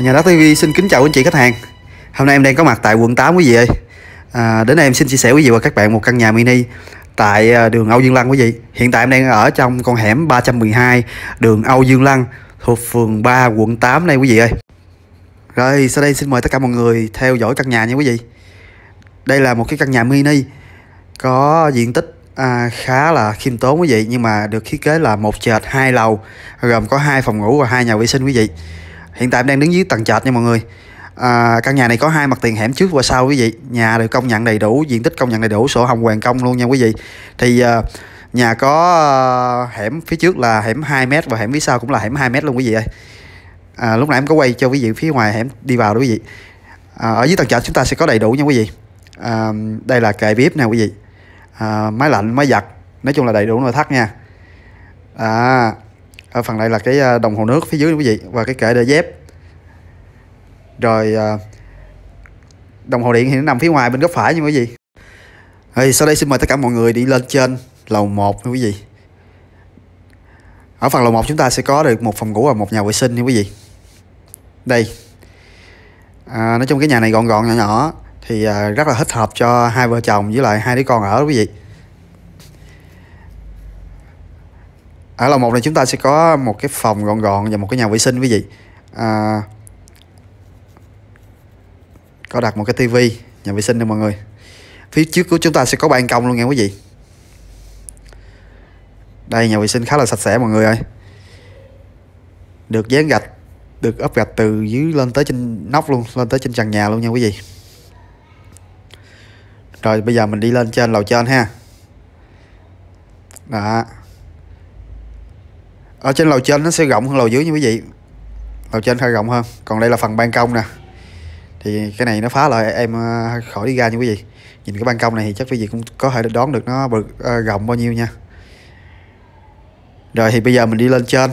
Nhà đất TV xin kính chào quý anh chị khách hàng Hôm nay em đang có mặt tại quận 8 quý vị ơi à, Đến đây em xin chia sẻ quý vị và các bạn một căn nhà mini Tại à, đường Âu Dương Lăng quý vị Hiện tại em đang ở trong con hẻm 312 đường Âu Dương Lăng Thuộc phường 3 quận 8 này quý vị ơi Rồi sau đây xin mời tất cả mọi người theo dõi căn nhà nha quý vị Đây là một cái căn nhà mini Có diện tích à, khá là khiêm tốn quý vị Nhưng mà được thiết kế là một trệt hai lầu Gồm có hai phòng ngủ và hai nhà vệ sinh quý vị hiện tại em đang đứng dưới tầng trệt nha mọi người à, căn nhà này có hai mặt tiền hẻm trước và sau quý vị nhà được công nhận đầy đủ diện tích công nhận đầy đủ sổ hồng hoàn công luôn nha quý vị thì à, nhà có à, hẻm phía trước là hẻm 2m và hẻm phía sau cũng là hẻm 2m luôn quý vị ơi à, lúc nãy em có quay cho quý vị phía ngoài hẻm đi vào đó quý vị à, ở dưới tầng trệt chúng ta sẽ có đầy đủ nha quý vị à, đây là kệ bếp nè quý vị à, máy lạnh máy giặt nói chung là đầy đủ nội thất nha à, à, phần này là cái ờ, đồng hồ nước phía dưới quý vị và cái kệ để dép rồi ờ, đồng hồ điện thì nó nằm phía ngoài bên góc phải nha quý vị thì sau đây xin mời tất cả mọi người đi lên trên lầu 1 nha quý vị ở phần lầu 1 chúng ta sẽ có được một phòng ngủ và một nhà vệ sinh nha quý vị đây à, nói chung cái nhà này gọn gọn nhỏ nhỏ thì rất là thích hợp cho hai vợ chồng với lại hai đứa con ở quý vị ở à, lầu một này chúng ta sẽ có một cái phòng gọn gọn và một cái nhà vệ sinh quý vị à, có đặt một cái tivi nhà vệ sinh nè mọi người phía trước của chúng ta sẽ có ban công luôn nha quý vị đây nhà vệ sinh khá là sạch sẽ mọi người ơi được dán gạch được ốp gạch từ dưới lên tới trên nóc luôn lên tới trên trần nhà luôn nha quý vị rồi bây giờ mình đi lên trên lầu trên ha đó ở trên lầu trên nó sẽ rộng hơn lầu dưới như quý vị lầu trên hơi rộng hơn còn đây là phần ban công nè thì cái này nó phá lại em ờ, khỏi đi ra như quý vị nhìn cái ban công này thì chắc quý vị cũng có thể đón được nó bực, ờ, rộng bao nhiêu nha rồi thì bây giờ mình đi lên trên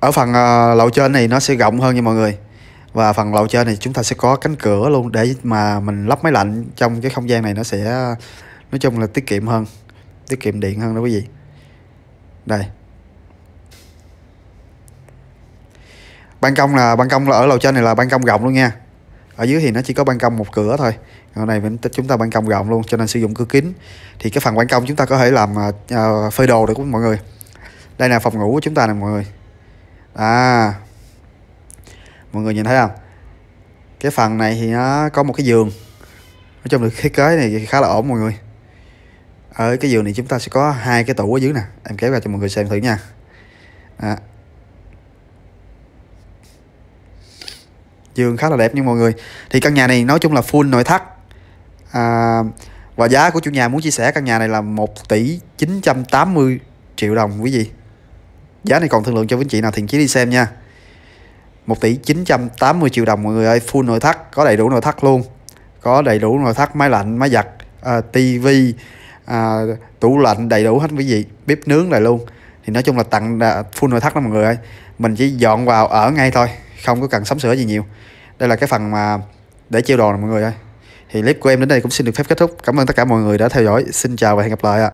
ở phần ờ, lầu trên này nó sẽ rộng hơn nha mọi người và phần lầu trên này chúng ta sẽ có cánh cửa luôn để mà mình lắp máy lạnh trong cái không gian này nó sẽ nói chung là tiết kiệm hơn tiết kiệm điện hơn đó quý vị đây ban công là ban công là ở lầu trên này là ban công rộng luôn nha ở dưới thì nó chỉ có ban công một cửa thôi ở này mình chúng ta ban công rộng luôn cho nên sử dụng cửa kính thì cái phần ban công chúng ta có thể làm uh, phơi đồ được của mọi người đây là phòng ngủ của chúng ta nè mọi người à mọi người nhìn thấy không cái phần này thì nó có một cái giường nói chung được thiết kế này khá là ổn mọi người ở ờ, cái giường này chúng ta sẽ có hai cái tủ ở dưới nè em kéo ra cho mọi người xem thử nha à. giường khá là đẹp nha mọi người thì căn nhà này nói chung là full nội thất à, và giá của chủ nhà muốn chia sẻ căn nhà này là 1 tỷ 980 triệu đồng quý vị giá này còn thương lượng cho quý chị nào thì chỉ đi xem nha 1 tỷ 980 triệu đồng mọi người ơi full nội thất có đầy đủ nội thất luôn có đầy đủ nội thất máy lạnh máy giặt à, tivi à, tủ lạnh đầy đủ hết quý vị bếp nướng này luôn thì nói chung là tặng à, full nội thất đó mọi người ơi mình chỉ dọn vào ở ngay thôi không có cần sắm sửa gì nhiều đây là cái phần mà để treo đồ này mọi người ơi thì clip của em đến đây cũng xin được phép kết thúc cảm ơn tất cả mọi người đã theo dõi xin chào và hẹn gặp lại ạ